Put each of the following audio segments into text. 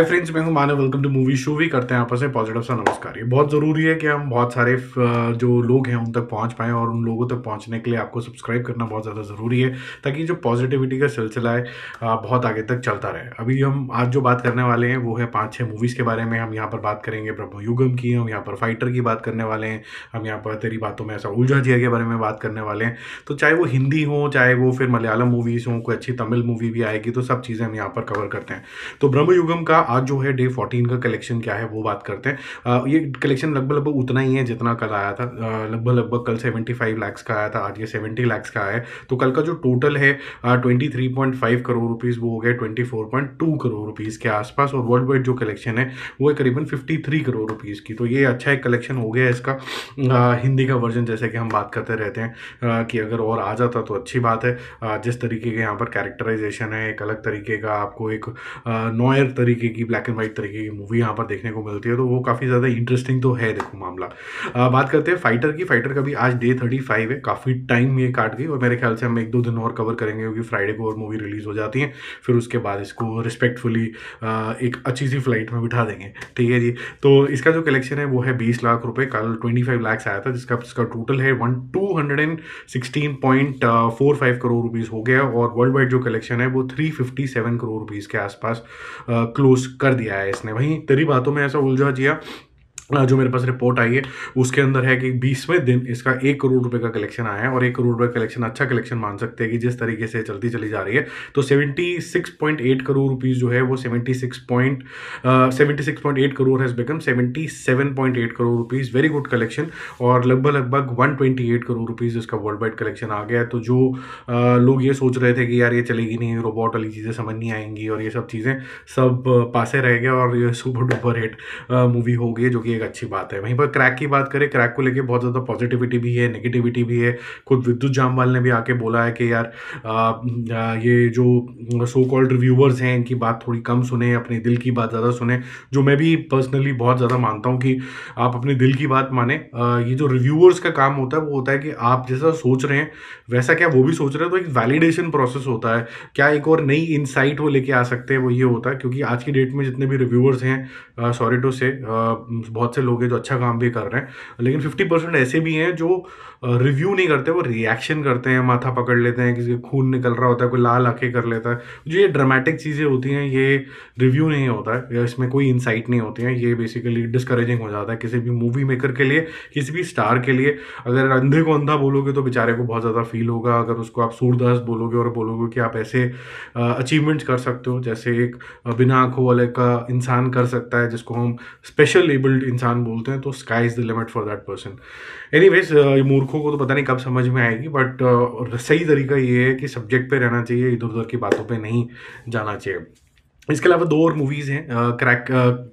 हाय friends मैं हूं Manav welcome to movie show भी करते हैं आपस में पॉजिटिव सा नमस्कार ये बहुत ज़रूरी है कि हम बहुत सारे जो लोग हैं उन तक पहुंच पाए और उन लोगों तक पहुंचने के लिए आपको सब्सक्राइब करना बहुत ज़्यादा ज़रूरी है ताकि जो पॉजिटिविटी का सिलसिला है बहुत आगे तक चलता रहे अभी हम आज जो बात करने वाले हैं वो है पाँच छः मूवीज़ के बारे में हम यहाँ पर बात करेंगे ब्रह्मयुगम की हम यहाँ पर फाइटर की बात करने वाले हैं हम यहाँ पर तेरी बातों में ऐसा उलझा जिया के बारे में बात करने वाले हैं तो चाहे वो हिंदी हो चाहे वो फिर मलयालम मूवीज़ हों कोई अच्छी तमिल मूवी भी आएगी तो सब चीज़ें हम यहाँ पर कवर करते हैं तो ब्रह्मयुगम का आज जो है डे फोर्टीन का कलेक्शन क्या है वो बात करते हैं ये कलेक्शन लगभग लगभग उतना ही है जितना कल आया था लगभग लगभग कल सेवेंटी फाइव लैक्स का आया था आज ये सेवेंटी लैक्स का आया है तो कल का जो टोटल है twenty three point five crore rupees वो हो गया twenty four point two crore rupees के आसपास और वर्ल्ड वाइड जो कलेक्शन है वो है करीबन फिफ्टी थ्री करोड़ रुपीज़ की तो ये अच्छा एक कलेक्शन हो गया इसका हिंदी का वर्जन जैसे कि हम बात करते रहते हैं कि अगर और आ जाता तो अच्छी बात है जिस तरीके के यहाँ पर कैरेक्टराइजेशन है एक अलग तरीके का आपको एक नॉयर तरीके की ब्लैक एंड व्हाइट तरीके की मूवी यहाँ पर देखने को मिलती है तो वो काफ़ी ज़्यादा इंटरेस्टिंग तो है देखो मामला आ, बात करते हैं फाइटर की फाइटर का भी आज डे थर्टी फाइव है काफ़ी टाइम ये काट गई और मेरे ख्याल से हम एक दो दिन और कवर करेंगे क्योंकि फ्राइडे को और मूवी रिलीज़ हो जाती है फिर उसके बाद इसको रिस्पेक्टफुली एक अच्छी सी फ्लाइट में बिठा देंगे ठीक है जी तो इसका जो कलेक्शन है वो है बीस लाख रुपये कल ट्वेंटी फाइव लैक्स आया था जिसका इसका टोटल है one two hundred and sixteen point four five crore rupees हो गया और वर्ल्ड वाइड जो कलेक्शन है वो three fifty seven crore rupees के आसपास क्लोज यूज़ कर दिया है इसने वहीं तेरी बातों में ऐसा उलझा जिया हाँ, जो मेरे पास रिपोर्ट आई है उसके अंदर है कि बीसवें दिन इसका एक करोड़ रुपए का कलेक्शन आया है और एक करोड़ रुपए कलेक्शन अच्छा कलेक्शन मान सकते हैं कि जिस तरीके से चलती चली जा रही है तो 76.8 करोड़ रुपीस जो है वो 76 point seventy six point eight crore has become 77.8 crore rupees very good collection और लगभग लगभग वन करोड़ रुपीज़ इसका वर्ल्ड वाइड कलेक्शन आ गया तो जो लोग ये सोच रहे थे कि यार ये चलेगी नहीं रोबोट वाली चीज़ें समझ नहीं आएंगी और ये सब चीज़ें सब पासे रह गया और ये सुपर डुपर हिट मूवी हो गई जो कि एक अच्छी बात है वहीं पर क्रैक की बात करें क्रैक को लेके बहुत ज़्यादा पॉजिटिविटी भी है नेगेटिविटी भी है खुद विद्युत जामवाल ने भी आके बोला है कि यार आ, आ, ये जो सो कॉल्ड रिव्यूअर्स हैं इनकी बात थोड़ी कम सुने अपने दिल की बात ज़्यादा सुने जो मैं भी पर्सनली बहुत ज़्यादा मानता हूँ कि आप अपने दिल की बात माने आ, ये जो रिव्यूअर्स का काम होता है वो होता है कि आप जैसा सोच रहे हैं वैसा क्या वो भी सोच रहे हैं तो एक वैलिडेशन प्रोसेस होता है क्या एक और नई इंसाइट वो लेके आ सकते हैं वो ये होता है क्योंकि आज की डेट में जितने भी रिव्यूअर्स हैं सॉरी टू से बहुत बहुत से लोग हैं जो अच्छा काम भी कर रहे हैं लेकिन फिफ्टी परसेंट ऐसे भी हैं जो रिव्यू नहीं करते वो रिएक्शन करते हैं माथा पकड़ लेते हैं किसी खून निकल रहा होता है कोई लाल आंखें कर लेता है जो ये ड्रामेटिक चीज़ें होती हैं ये रिव्यू नहीं होता है या इसमें कोई इंसाइट नहीं होती है ये बेसिकली डिस्करेजिंग हो जाता है किसी भी मूवी मेकर के लिए किसी भी स्टार के लिए अगर अंधे को अंधा बोलोगे तो बेचारे को बहुत ज़्यादा फील होगा अगर उसको आप सूरदास बोलोगे और बोलोगे कि आप ऐसे अचीवमेंट्स कर सकते हो जैसे एक बिना आंखों वाले का इंसान कर सकता है जिसको हम स्पेशल एबल्ड इंसान इंसान बोलते हैं तो sky is the limit for that person anyways मूर्खों को तो पता नहीं कब समझ में आएगी बट uh, सही तरीका ये है कि सब्जेक्ट पे रहना चाहिए इधर उधर की बातों पर नहीं जाना चाहिए इसके अलावा दो और मूवीज़ हैं क्रैक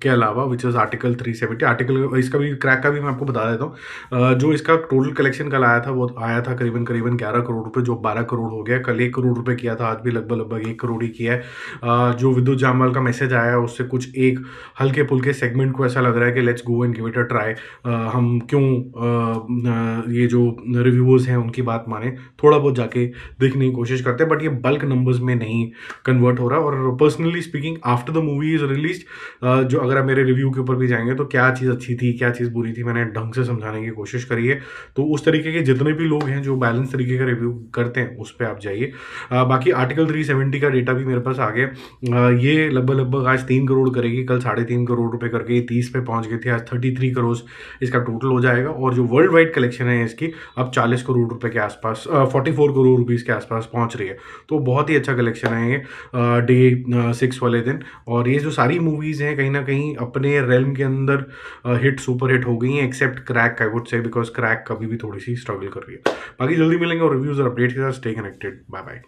के अलावा विच इज़ आर्टिकल 370 आर्टिकल इसका भी क्रैक का भी मैं आपको बता देता हूँ जो इसका टोटल कलेक्शन कल आया था वो आया था करीबन करीबन 11 करोड़ रुपए जो 12 करोड़ हो गया कल एक करोड़ रुपए किया था आज भी लगभग लगभग एक करोड़ ही किया है जो विद्युत जामवाल का मैसेज आया उससे कुछ एक हल्के फुल्के सेगमेंट को ऐसा लग रहा है कि let's go and give it a try हम क्यों ये जो रिव्यूज़ हैं उनकी बात माने थोड़ा बहुत जाके देखने की कोशिश करते हैं बट ये बल्क नंबर्स में नहीं कन्वर्ट हो रहा और personally speaking thinking after the movie is release जो अगर आप मेरे रिव्यू के ऊपर भी जाएंगे तो क्या चीज़ अच्छी थी क्या चीज़ बुरी थी मैंने ढंग से समझाने की कोशिश करी है तो उस तरीके के जितने भी लोग हैं जो बैलेंस तरीके का रिव्यू करते हैं उस पर आप जाइए बाकी आर्टिकल थ्री सेवेंटी का डेटा भी मेरे पास आ गया ये लगभग लगभग आज तीन करोड़ करेगी कल साढ़े तीन करोड़ रुपये करके तीस पे पहुंच गई थी आज थर्टी थ्री करोड़ इसका टोटल हो जाएगा और जो वर्ल्ड वाइड कलेक्शन है इसकी अब चालीस करोड़ रुपये के आसपास फोर्टी फोर करोड़ रुपीज़ के आसपास पहुँच रही है तो बहुत ही अच्छा कलेक्शन है ये डे सिक्स वाले दिन और ये जो सारी मूवीज़ हैं कहीं ना कहीं अपने रेलम के अंदर हिट सुपर हिट हो गई हैं except crack I would say because crack कभी भी थोड़ी सी स्ट्रगल कर रही है बाकी जल्दी मिलेंगे और रिव्यूज़ और अपडेट के साथ स्टे कनेक्टेड बाय बाय